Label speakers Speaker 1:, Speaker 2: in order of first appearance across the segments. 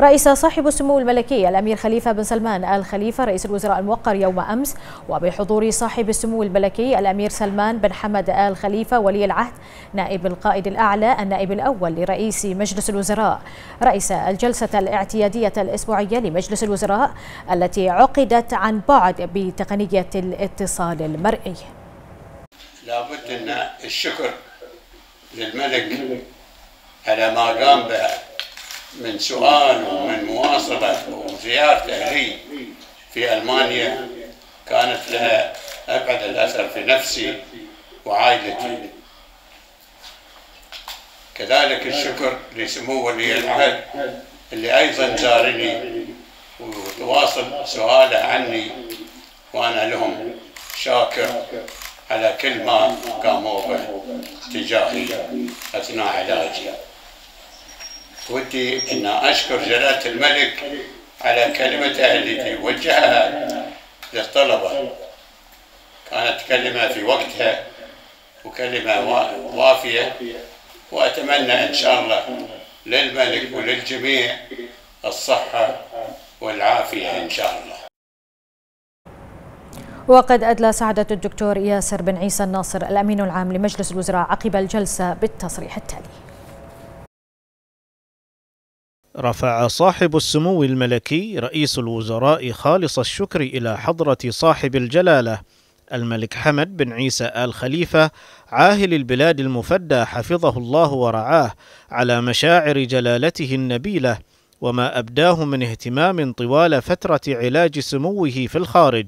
Speaker 1: رئيس صاحب السمو الملكي الأمير خليفة بن سلمان آل خليفة رئيس الوزراء الموقر يوم أمس وبحضور صاحب السمو الملكي الأمير سلمان بن حمد آل خليفة ولي العهد نائب القائد الأعلى النائب الأول لرئيس مجلس الوزراء رئيس الجلسة الاعتيادية الأسبوعية لمجلس الوزراء التي عقدت عن بعد بتقنية الاتصال المرئي لابد أن الشكر للملك على ما قام به من سؤال ومن مواصلة وزيارته لي في ألمانيا كانت لها أبعد الأثر في نفسي وعائلتي كذلك الشكر لسمو ولي العهد اللي أيضا زارني وتواصل سؤاله عني وأنا لهم شاكر على كل ما قاموا به تجاهي أثناء علاجي ودي أن أشكر جلالة الملك على كلمته التي وجهها للطلبة كانت كلمة في وقتها وكلمة وافية وأتمنى إن شاء الله للملك وللجميع الصحة والعافية إن شاء الله وقد أدلى سعادة الدكتور ياسر بن عيسى الناصر الأمين العام لمجلس الوزراء عقب الجلسة بالتصريح التالي رفع صاحب السمو الملكي رئيس الوزراء خالص الشكر إلى حضرة صاحب الجلالة الملك حمد بن عيسى آل خليفة عاهل البلاد المفدى حفظه الله ورعاه على مشاعر جلالته النبيلة وما أبداه من اهتمام طوال فترة علاج سموه في الخارج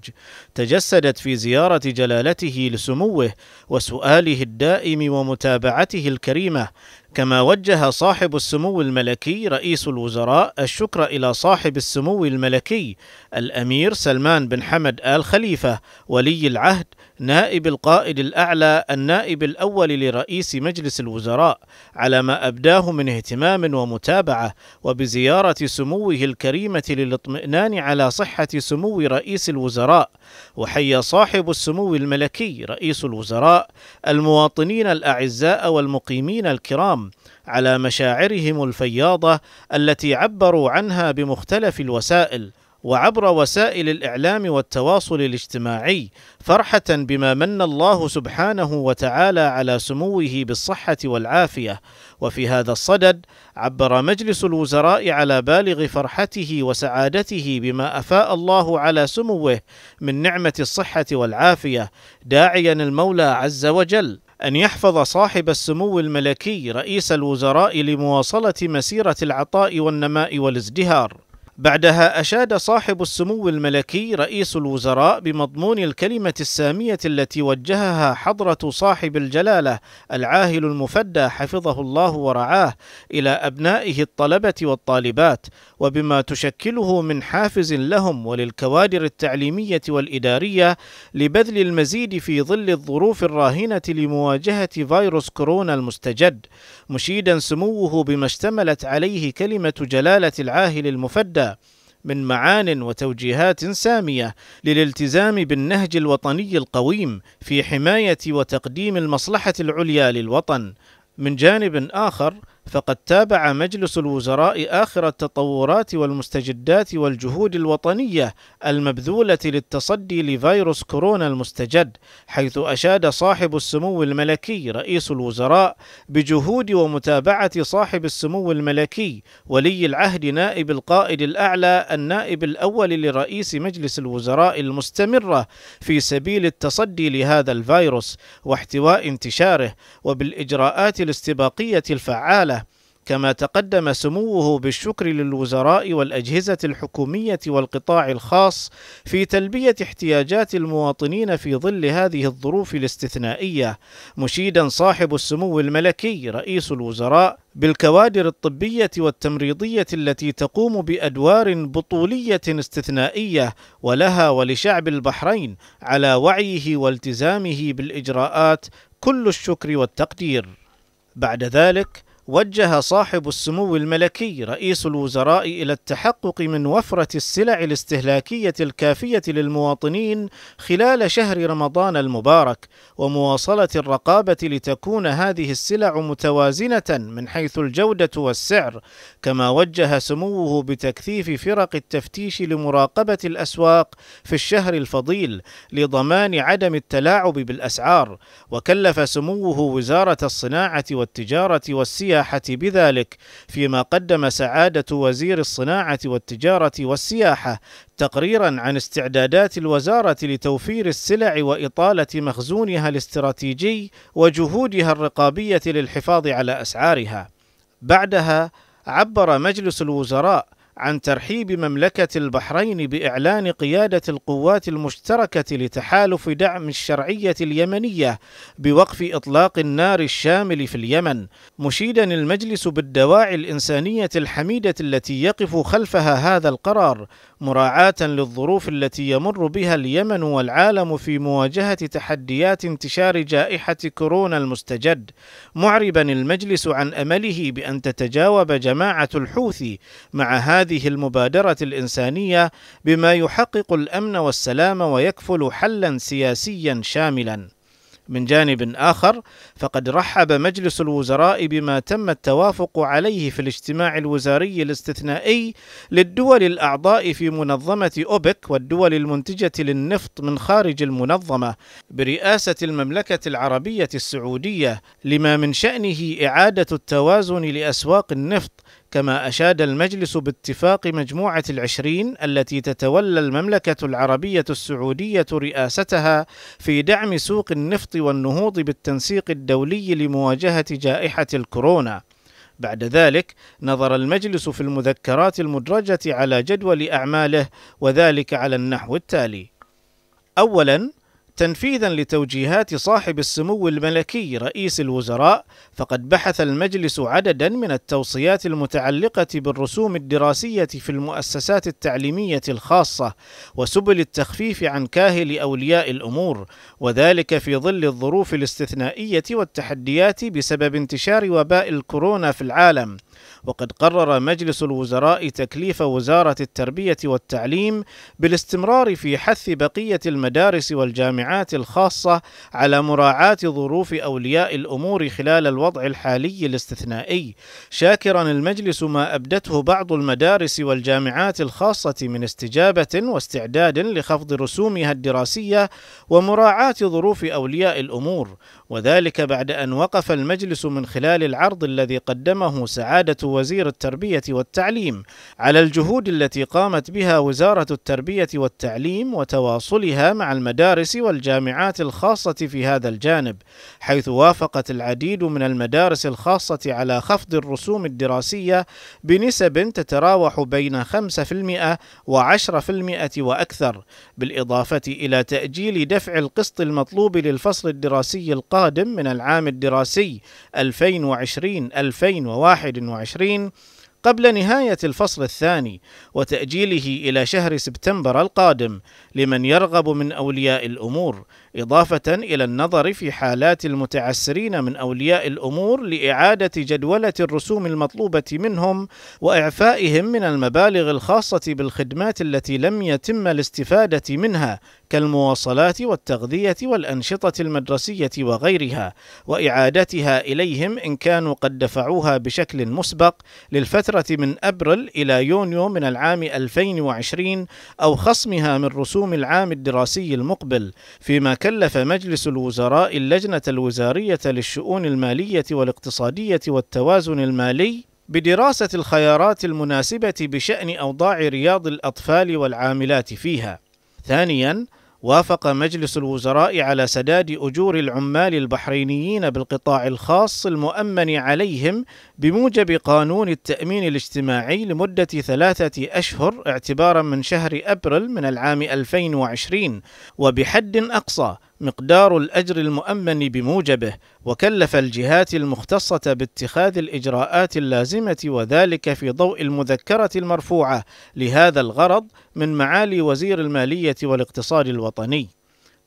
Speaker 1: تجسدت في زيارة جلالته لسموه وسؤاله الدائم ومتابعته الكريمة كما وجه صاحب السمو الملكي رئيس الوزراء الشكر إلى صاحب السمو الملكي الأمير سلمان بن حمد آل خليفة ولي العهد نائب القائد الأعلى النائب الأول لرئيس مجلس الوزراء على ما أبداه من اهتمام ومتابعة وبزيارة سموه الكريمة للاطمئنان على صحة سمو رئيس الوزراء وحيا صاحب السمو الملكي رئيس الوزراء المواطنين الأعزاء والمقيمين الكرام على مشاعرهم الفياضة التي عبروا عنها بمختلف الوسائل وعبر وسائل الاعلام والتواصل الاجتماعي فرحه بما من الله سبحانه وتعالى على سموه بالصحه والعافيه وفي هذا الصدد عبر مجلس الوزراء على بالغ فرحته وسعادته بما افاء الله على سموه من نعمه الصحه والعافيه داعيا المولى عز وجل أن يحفظ صاحب السمو الملكي رئيس الوزراء لمواصلة مسيرة العطاء والنماء والازدهار بعدها أشاد صاحب السمو الملكي رئيس الوزراء بمضمون الكلمة السامية التي وجهها حضرة صاحب الجلالة العاهل المفدى حفظه الله ورعاه إلى أبنائه الطلبة والطالبات وبما تشكله من حافز لهم وللكوادر التعليمية والإدارية لبذل المزيد في ظل الظروف الراهنة لمواجهة فيروس كورونا المستجد مشيدا سموه بما اشتملت عليه كلمة جلالة العاهل المفدى من معان وتوجيهات ساميه للالتزام بالنهج الوطني القويم في حمايه وتقديم المصلحه العليا للوطن من جانب اخر فقد تابع مجلس الوزراء آخر التطورات والمستجدات والجهود الوطنية المبذولة للتصدي لفيروس كورونا المستجد، حيث أشاد صاحب السمو الملكي رئيس الوزراء بجهود ومتابعة صاحب السمو الملكي ولي العهد نائب القائد الأعلى النائب الأول لرئيس مجلس الوزراء المستمرة في سبيل التصدي لهذا الفيروس واحتواء انتشاره وبالإجراءات الاستباقية الفعالة كما تقدم سموه بالشكر للوزراء والاجهزه الحكوميه والقطاع الخاص في تلبيه احتياجات المواطنين في ظل هذه الظروف الاستثنائيه مشيدا صاحب السمو الملكي رئيس الوزراء بالكوادر الطبيه والتمريضيه التي تقوم بادوار بطوليه استثنائيه ولها ولشعب البحرين على وعيه والتزامه بالاجراءات كل الشكر والتقدير بعد ذلك وجه صاحب السمو الملكي رئيس الوزراء إلى التحقق من وفرة السلع الاستهلاكية الكافية للمواطنين خلال شهر رمضان المبارك ومواصلة الرقابة لتكون هذه السلع متوازنة من حيث الجودة والسعر كما وجه سموه بتكثيف فرق التفتيش لمراقبة الأسواق في الشهر الفضيل لضمان عدم التلاعب بالأسعار وكلف سموه وزارة الصناعة والتجارة والسياحة السياحة بذلك فيما قدم سعادة وزير الصناعة والتجارة والسياحة تقريرا عن استعدادات الوزارة لتوفير السلع وإطالة مخزونها الاستراتيجي وجهودها الرقابية للحفاظ على أسعارها بعدها عبر مجلس الوزراء عن ترحيب مملكة البحرين بإعلان قيادة القوات المشتركة لتحالف دعم الشرعية اليمنية بوقف إطلاق النار الشامل في اليمن، مشيدا المجلس بالدواعي الإنسانية الحميدة التي يقف خلفها هذا القرار، مراعاة للظروف التي يمر بها اليمن والعالم في مواجهة تحديات انتشار جائحة كورونا المستجد، معربا المجلس عن أمله بأن تتجاوب جماعة الحوثي مع هذه المبادرة الإنسانية بما يحقق الأمن والسلام ويكفل حلا سياسيا شاملا. من جانب آخر فقد رحب مجلس الوزراء بما تم التوافق عليه في الاجتماع الوزاري الاستثنائي للدول الأعضاء في منظمة أوبك والدول المنتجة للنفط من خارج المنظمة برئاسة المملكة العربية السعودية لما من شأنه إعادة التوازن لأسواق النفط كما أشاد المجلس باتفاق مجموعة العشرين التي تتولى المملكة العربية السعودية رئاستها في دعم سوق النفط والنهوض بالتنسيق الدولي لمواجهة جائحة الكورونا. بعد ذلك نظر المجلس في المذكرات المدرجة على جدول أعماله وذلك على النحو التالي: أولاً تنفيذا لتوجيهات صاحب السمو الملكي رئيس الوزراء فقد بحث المجلس عددا من التوصيات المتعلقه بالرسوم الدراسيه في المؤسسات التعليميه الخاصه وسبل التخفيف عن كاهل اولياء الامور وذلك في ظل الظروف الاستثنائيه والتحديات بسبب انتشار وباء الكورونا في العالم وقد قرر مجلس الوزراء تكليف وزارة التربية والتعليم بالاستمرار في حث بقية المدارس والجامعات الخاصة على مراعاة ظروف أولياء الأمور خلال الوضع الحالي الاستثنائي، شاكرا المجلس ما أبدته بعض المدارس والجامعات الخاصة من استجابة واستعداد لخفض رسومها الدراسية ومراعاة ظروف أولياء الأمور، وذلك بعد أن وقف المجلس من خلال العرض الذي قدمه سعادة سعادة وزير التربية والتعليم على الجهود التي قامت بها وزارة التربية والتعليم وتواصلها مع المدارس والجامعات الخاصة في هذا الجانب، حيث وافقت العديد من المدارس الخاصة على خفض الرسوم الدراسية بنسب تتراوح بين 5% و10% وأكثر، بالإضافة إلى تأجيل دفع القسط المطلوب للفصل الدراسي القادم من العام الدراسي 2020 2021 2020 قبل نهاية الفصل الثاني وتأجيله إلى شهر سبتمبر القادم لمن يرغب من أولياء الأمور، إضافة إلى النظر في حالات المتعسرين من أولياء الأمور لإعادة جدولة الرسوم المطلوبة منهم وإعفائهم من المبالغ الخاصة بالخدمات التي لم يتم الاستفادة منها كالمواصلات والتغذية والأنشطة المدرسية وغيرها وإعادتها إليهم إن كانوا قد دفعوها بشكل مسبق للفترة من أبريل إلى يونيو من العام 2020 أو خصمها من رسوم العام الدراسي المقبل فيما كلف مجلس الوزراء اللجنة الوزارية للشؤون المالية والاقتصادية والتوازن المالي بدراسة الخيارات المناسبة بشأن أوضاع رياض الأطفال والعاملات فيها. ثانياً وافق مجلس الوزراء على سداد اجور العمال البحرينيين بالقطاع الخاص المؤمن عليهم بموجب قانون التامين الاجتماعي لمده ثلاثه اشهر اعتبارا من شهر ابريل من العام 2020 وبحد اقصى مقدار الأجر المؤمن بموجبه وكلف الجهات المختصة باتخاذ الإجراءات اللازمة وذلك في ضوء المذكرة المرفوعة لهذا الغرض من معالي وزير المالية والاقتصاد الوطني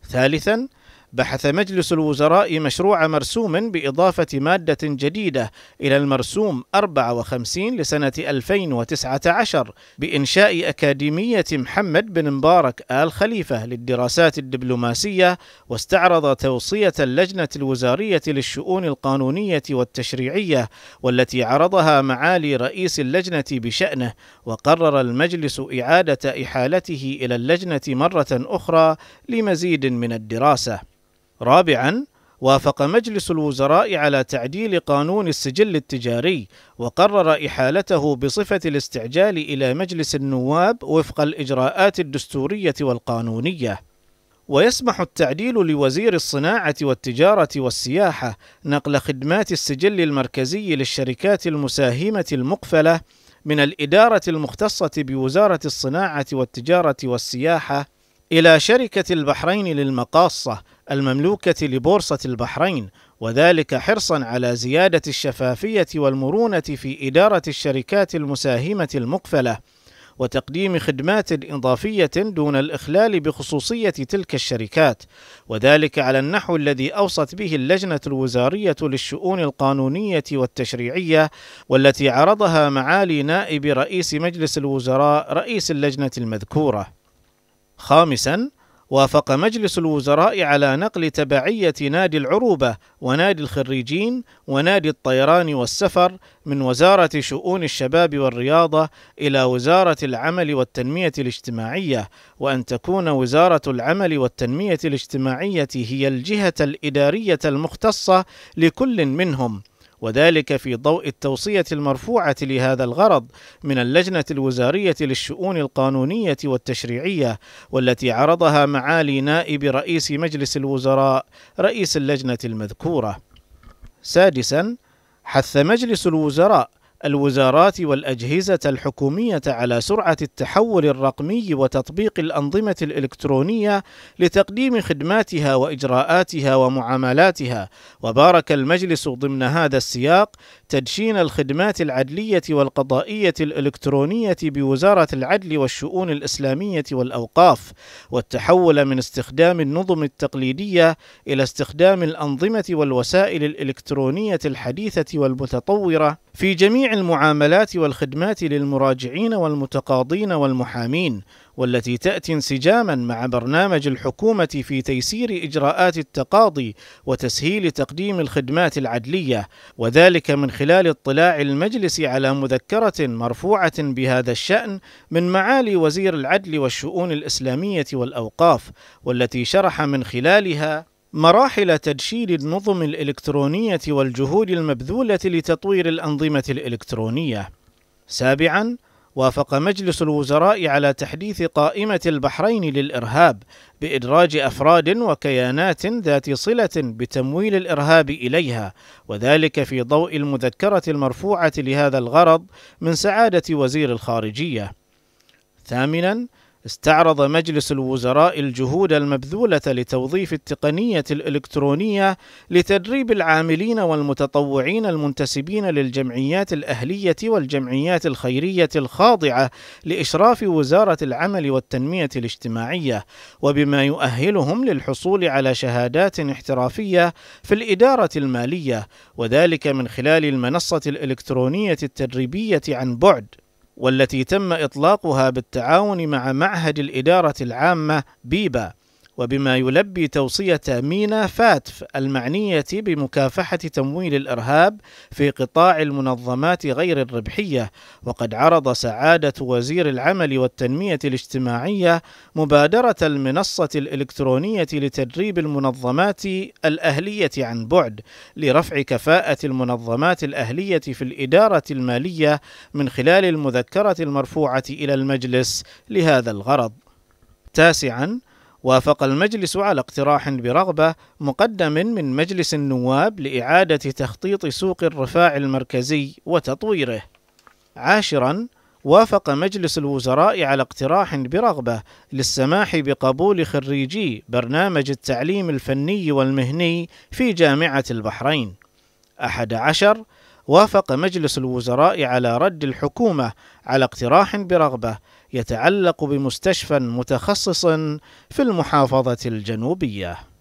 Speaker 1: ثالثا بحث مجلس الوزراء مشروع مرسوم بإضافة مادة جديدة إلى المرسوم 54 لسنة 2019 بإنشاء أكاديمية محمد بن مبارك آل خليفة للدراسات الدبلوماسية واستعرض توصية اللجنة الوزارية للشؤون القانونية والتشريعية والتي عرضها معالي رئيس اللجنة بشأنه وقرر المجلس إعادة إحالته إلى اللجنة مرة أخرى لمزيد من الدراسة رابعاً وافق مجلس الوزراء على تعديل قانون السجل التجاري وقرر احالته بصفه الاستعجال الى مجلس النواب وفق الاجراءات الدستوريه والقانونيه ويسمح التعديل لوزير الصناعه والتجاره والسياحه نقل خدمات السجل المركزي للشركات المساهمه المقفله من الاداره المختصه بوزاره الصناعه والتجاره والسياحه الى شركه البحرين للمقاصه المملوكة لبورصة البحرين وذلك حرصا على زيادة الشفافية والمرونة في إدارة الشركات المساهمة المقفلة وتقديم خدمات إضافية دون الإخلال بخصوصية تلك الشركات، وذلك على النحو الذي أوصت به اللجنة الوزارية للشؤون القانونية والتشريعية، والتي عرضها معالي نائب رئيس مجلس الوزراء رئيس اللجنة المذكورة. خامساً وافق مجلس الوزراء على نقل تبعية نادي العروبة ونادي الخريجين ونادي الطيران والسفر من وزارة شؤون الشباب والرياضة إلى وزارة العمل والتنمية الاجتماعية وأن تكون وزارة العمل والتنمية الاجتماعية هي الجهة الإدارية المختصة لكل منهم وذلك في ضوء التوصية المرفوعة لهذا الغرض من اللجنة الوزارية للشؤون القانونية والتشريعية والتي عرضها معالي نائب رئيس مجلس الوزراء رئيس اللجنة المذكورة. سادسا حث مجلس الوزراء الوزارات والأجهزة الحكومية على سرعة التحول الرقمي وتطبيق الأنظمة الإلكترونية لتقديم خدماتها وإجراءاتها ومعاملاتها، وبارك المجلس ضمن هذا السياق تدشين الخدمات العدلية والقضائية الإلكترونية بوزارة العدل والشؤون الإسلامية والأوقاف، والتحول من استخدام النظم التقليدية إلى استخدام الأنظمة والوسائل الإلكترونية الحديثة والمتطورة في جميع المعاملات والخدمات للمراجعين والمتقاضين والمحامين والتي تاتي انسجاما مع برنامج الحكومه في تيسير اجراءات التقاضي وتسهيل تقديم الخدمات العدليه وذلك من خلال اطلاع المجلس على مذكره مرفوعه بهذا الشان من معالي وزير العدل والشؤون الاسلاميه والاوقاف والتي شرح من خلالها مراحل تدشين النظم الإلكترونية والجهود المبذولة لتطوير الأنظمة الإلكترونية. سابعاً، وافق مجلس الوزراء على تحديث قائمة البحرين للإرهاب بإدراج أفراد وكيانات ذات صلة بتمويل الإرهاب إليها، وذلك في ضوء المذكرة المرفوعة لهذا الغرض من سعادة وزير الخارجية. ثامناً، استعرض مجلس الوزراء الجهود المبذولة لتوظيف التقنية الإلكترونية لتدريب العاملين والمتطوعين المنتسبين للجمعيات الأهلية والجمعيات الخيرية الخاضعة لإشراف وزارة العمل والتنمية الاجتماعية، وبما يؤهلهم للحصول على شهادات احترافية في الإدارة المالية، وذلك من خلال المنصة الإلكترونية التدريبية عن بعد. والتي تم اطلاقها بالتعاون مع معهد الاداره العامه بيبا وبما يلبي توصية مينا فاتف المعنية بمكافحة تمويل الإرهاب في قطاع المنظمات غير الربحية وقد عرض سعادة وزير العمل والتنمية الاجتماعية مبادرة المنصة الإلكترونية لتدريب المنظمات الأهلية عن بعد لرفع كفاءة المنظمات الأهلية في الإدارة المالية من خلال المذكرة المرفوعة إلى المجلس لهذا الغرض. تاسعا وافق المجلس على اقتراح برغبة مقدم من مجلس النواب لإعادة تخطيط سوق الرفاع المركزي وتطويره. عاشرا وافق مجلس الوزراء على اقتراح برغبة للسماح بقبول خريجي برنامج التعليم الفني والمهني في جامعة البحرين. أحد عشر وافق مجلس الوزراء على رد الحكومة على اقتراح برغبة يتعلق بمستشفى متخصص في المحافظة الجنوبية